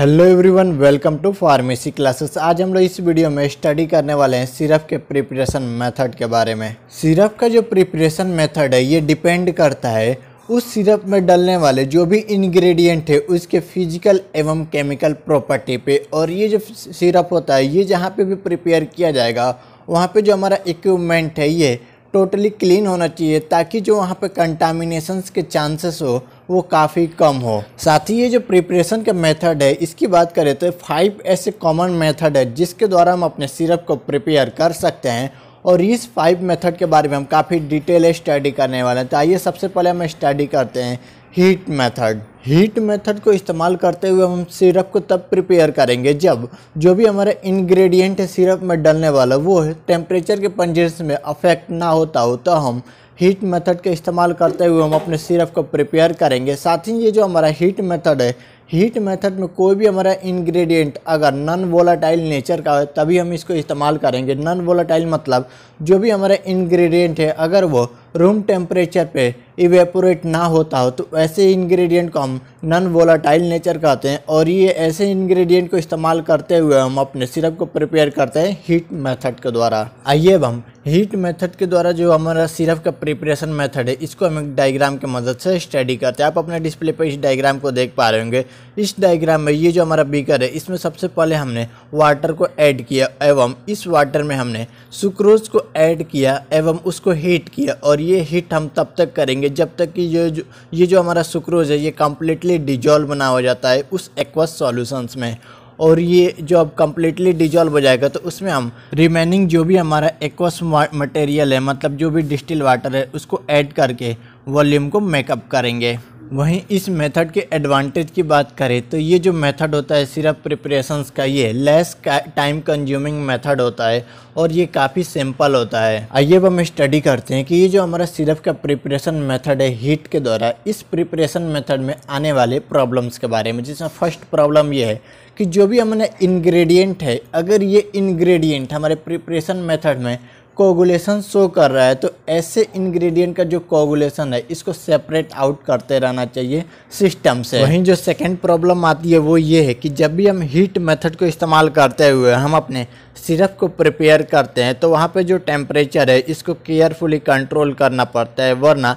hello everyone welcome to pharmacy classes आज हम लोग इस वीडियो में स्टडी करने वाले हैं सिरप के प्रिपरेशन मेथड के बारे में सिरप का जो प्रिपरेशन मेथड है ये डिपेंड करता है उस सिरप में डलने वाले जो भी इंग्रेडिएंट है उसके फिजिकल एवं केमिकल प्रॉपर्टी पे और ये जो सिरप होता है ये जहाँ पे भी प्रिपेयर किया जाएगा वहाँ पर जो हमारा इक्विपमेंट है ये टोटली क्लीन होना चाहिए ताकि जो वहाँ पे कंटामिनेशंस के चांसेस हो वो काफ़ी कम हो साथ ही ये जो प्रिपरेशन का मेथड है इसकी बात करें तो फाइव ऐसे कॉमन मेथड है जिसके द्वारा हम अपने सिरप को प्रिपेयर कर सकते हैं और इस फाइव मेथड के बारे में हम काफ़ी डिटेल स्टडी करने वाले हैं तो आइए सबसे पहले हम स्टडी करते हैं हीट मेथड हीट मेथड को इस्तेमाल करते हुए हम सिरप को तब प्रिपेयर करेंगे जब जो भी हमारा इंग्रेडिएंट है सिरप में डलने वाला वो टेम्परेचर के पंजेस में अफेक्ट ना होता हो तो हम हीट मेथड का इस्तेमाल करते हुए हम अपने सिरप को प्रिपेयर करेंगे साथ ही ये जो हमारा हीट मेथड है हीट मेथड में कोई भी हमारा इंग्रेडिएंट अगर नॉन वोलाटाइल नेचर का हो तभी हम इसको इस्तेमाल करेंगे नॉन वोलाटाइल मतलब जो भी हमारा इंग्रेडिएंट है अगर वो रूम टेम्परेचर पे इवेपोरेट ना होता हो तो ऐसे इंग्रेडिएंट को हम नॉन वोलाटाइल नेचर कहते हैं और ये ऐसे इंग्रेडिएंट को इस्तेमाल करते हुए हम अपने सिरप को प्रिपेयर करते हैं हीट मेथड के द्वारा आइए अब हम हीट मेथड के द्वारा जो हमारा सिरप का प्रिपरेशन मेथड है इसको हम एक डायग्राम की मदद से स्टडी करते हैं आप अपने डिस्प्ले पर इस डायग्राम को देख पा रहे होंगे इस डायग्राम में ये जो हमारा बीकर है इसमें सबसे पहले हमने वाटर को ऐड किया एवं इस वाटर में हमने सुक्रोज को ऐड किया एवं उसको हीट किया और ये हीट हम तब तक करेंगे जब तक कि ये जो ये जो हमारा सुक्रोज है ये कम्प्लीटली डिजॉल्व बना हो जाता है उस एक्वस सॉल्यूशंस में और ये जो अब कम्प्लीटली डिजॉल्व हो जाएगा तो उसमें हम रिमेनिंग जो भी हमारा एक्वस मटेरियल है मतलब जो भी डिस्टिल वाटर है उसको ऐड करके वॉल्यूम को मेकअप करेंगे वहीं इस मेथड के एडवांटेज की बात करें तो ये जो मेथड होता है सिर्फ प्रिपरेशंस का ये लेस टाइम कंज्यूमिंग मेथड होता है और ये काफ़ी सिंपल होता है आइए अब हम स्टडी करते हैं कि ये जो हमारा सिरप का प्रिपरेशन मेथड है हीट के द्वारा इस प्रिपरेशन मेथड में आने वाले प्रॉब्लम्स के बारे में जिसमें फर्स्ट प्रॉब्लम ये है कि जो भी हमारे इन्ग्रेडियंट है अगर ये इन्ग्रेडियंट हमारे प्रिपरेशन मेथड में कोगुलेशन शो कर रहा है तो ऐसे इंग्रेडिएंट का जो कोगुलेशन है इसको सेपरेट आउट करते रहना चाहिए सिस्टम से वहीं जो सेकेंड प्रॉब्लम आती है वो ये है कि जब भी हम हीट मेथड को इस्तेमाल करते हुए हम अपने सिरप को प्रिपेयर करते हैं तो वहाँ पे जो टेम्परेचर है इसको केयरफुली कंट्रोल करना पड़ता है वरना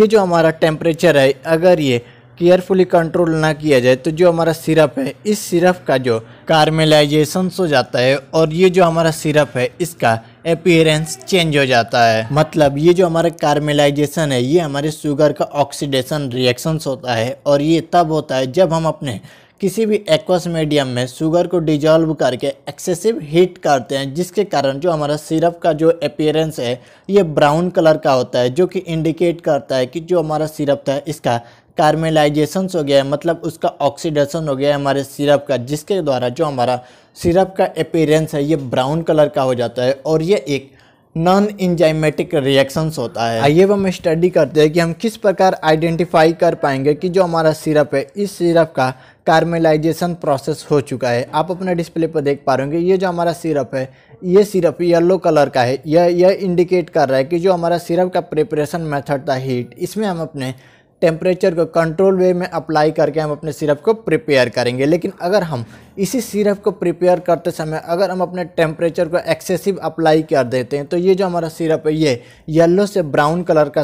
ये जो हमारा टेम्परेचर है अगर ये केयरफुली कंट्रोल ना किया जाए तो जो हमारा सिरप है इस सिरप का जो कार्मेलाइजेशन हो जाता है और ये जो हमारा सिरप है इसका अपियरेंस चेंज हो जाता है मतलब ये जो हमारा कार्मेलाइजेशन है ये हमारे शुगर का ऑक्सीडेशन रिएक्शन होता है और ये तब होता है जब हम अपने किसी भी एक्वस मीडियम में शुगर को डिजॉल्व करके एक्सेसिव हीट करते हैं जिसके कारण जो हमारा सिरप का जो अपियरेंस है ये ब्राउन कलर का होता है जो कि इंडिकेट करता है कि जो हमारा सिरप था इसका कार्मेलाइजेशन हो गया है मतलब उसका ऑक्सीडेशन हो गया है हमारे सिरप का जिसके द्वारा जो हमारा सिरप का अपेरेंस है ये ब्राउन कलर का हो जाता है और ये एक नॉन इंजाइमेटिक रिएक्शंस होता है आइए हम स्टडी करते हैं कि हम किस प्रकार आइडेंटिफाई कर पाएंगे कि जो हमारा सिरप है इस सिरप का कार्मेलाइजेशन प्रोसेस हो चुका है आप अपने डिस्प्ले पर देख पा रहे होंगे ये जो हमारा सिरप है ये सिरप येलो कलर का है यह यह इंडिकेट कर रहा है कि जो हमारा सिरप का प्रिपरेशन मेथड था हीट इसमें हम अपने टेम्परेचर को कंट्रोल वे में अप्लाई करके हम अपने सिरप को प्रिपेयर करेंगे लेकिन अगर हम इसी सिरप को प्रिपेयर करते समय अगर हम अपने टेम्परेचर को एक्सेसिव अप्लाई कर देते हैं तो ये जो हमारा सिरप है ये येलो से ब्राउन कलर का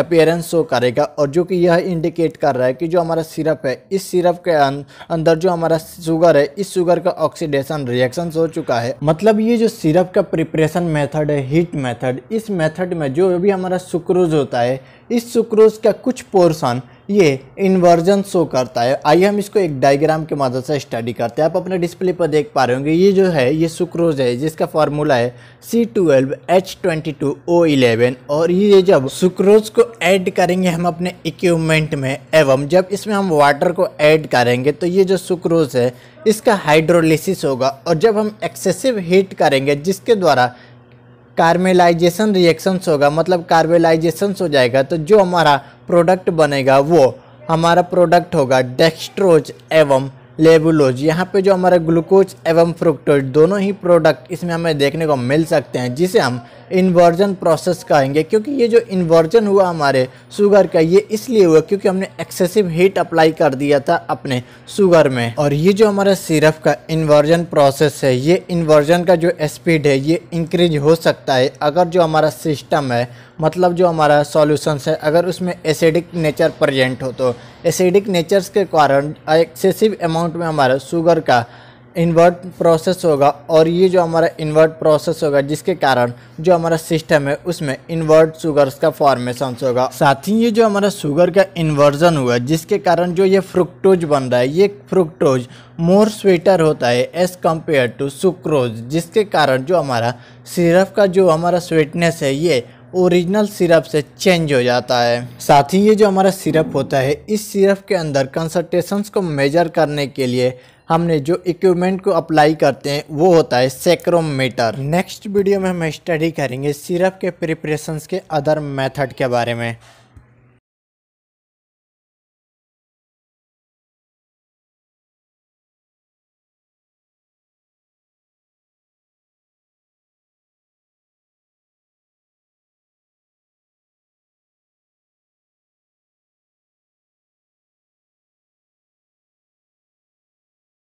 अपेयरेंस शो करेगा और जो कि यह इंडिकेट कर रहा है कि जो हमारा सिरप है इस सिरप के अं, अंदर जो हमारा शुगर है इस शुगर का ऑक्सीडेशन रिएक्शन हो चुका है मतलब ये जो सिरप का प्रिपरेशन मेथड है हीट मेथड इस मेथड में जो भी हमारा सुक्रोज होता है इस सुक्रोज का कुछ पोर्सन ये इन्वर्जन शो करता है आइए हम इसको एक डायग्राम के मदद से स्टडी करते हैं आप अपने डिस्प्ले पर देख पा रहे होंगे ये जो है ये सुक्रोज है जिसका फार्मूला है C twelve H twenty two O eleven और ये जब सुक्रोज को ऐड करेंगे हम अपने इक्विपमेंट में एवं जब इसमें हम वाटर को ऐड करेंगे तो ये जो सुक्रोज है इसका हाइड्रोलिसिस होगा और जब हम एक्सेसिव हीट करेंगे जिसके द्वारा कार्मेलाइजेशन रिएक्शंस होगा मतलब कार्बेलाइजेशंस हो जाएगा तो जो हमारा प्रोडक्ट बनेगा वो हमारा प्रोडक्ट होगा डेक्स्ट्रोज एवं लेबुलोज यहाँ पे जो हमारा ग्लूकोज एवं फ्रुक्टोज दोनों ही प्रोडक्ट इसमें हमें देखने को मिल सकते हैं जिसे हम इन्वर्जन प्रोसेस कहेंगे क्योंकि ये जो इन्वर्जन हुआ हमारे शुगर का ये इसलिए हुआ क्योंकि हमने एक्सेसिव हीट अप्लाई कर दिया था अपने शुगर में और ये जो हमारा सिरप का इन्वर्जन प्रोसेस है ये इन्वर्जन का जो स्पीड है ये इंक्रीज हो सकता है अगर जो हमारा सिस्टम है मतलब जो हमारा सॉल्यूशंस है अगर उसमें एसिडिक नेचर प्रजेंट हो तो एसिडिक नेचर्स के कारण एक्सेसिव अमाउंट में हमारा शुगर का इन्वर्ट प्रोसेस होगा और ये जो हमारा इन्वर्ट प्रोसेस होगा जिसके कारण जो हमारा सिस्टम है उसमें इन्वर्ट शुगर्स का फॉर्मेशन होगा साथ ही ये जो हमारा शुगर का इन्वर्जन हुआ जिसके कारण जो ये फ्रुक्टोज बन रहा है ये फ्रुक्टोज मोर स्वेटर होता है एज़ कम्पेयर टू सुक्रोज जिसके कारण जो हमारा सिरप का जो हमारा स्वीटनेस है ये ओरिजिनल सिरप से चेंज हो जाता है साथ ही ये जो हमारा सिरप होता है इस सिरप के अंदर कंसल्टेशन को मेजर करने के लिए हमने जो इक्विपमेंट को अप्लाई करते हैं वो होता है सेक्रोमीटर नेक्स्ट वीडियो में हम स्टडी करेंगे सिरप के प्रिपरेशंस के अदर मेथड के बारे में